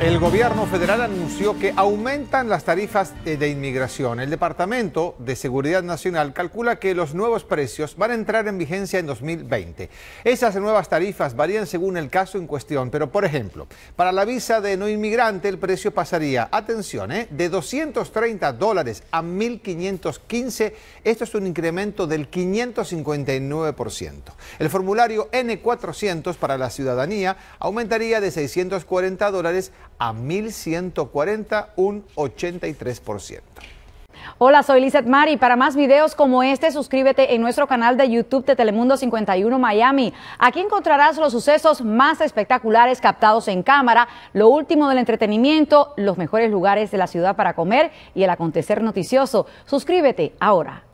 El gobierno federal anunció que aumentan las tarifas de inmigración. El Departamento de Seguridad Nacional calcula que los nuevos precios van a entrar en vigencia en 2020. Esas nuevas tarifas varían según el caso en cuestión, pero por ejemplo, para la visa de no inmigrante el precio pasaría, atención, ¿eh? de 230 dólares a 1.515. Esto es un incremento del 559%. El formulario N400 para la ciudadanía aumentaría de 640 dólares a a 1140, un 83%. Hola, soy Lizeth Mari. Para más videos como este, suscríbete en nuestro canal de YouTube de Telemundo 51 Miami. Aquí encontrarás los sucesos más espectaculares captados en cámara, lo último del entretenimiento, los mejores lugares de la ciudad para comer y el acontecer noticioso. Suscríbete ahora.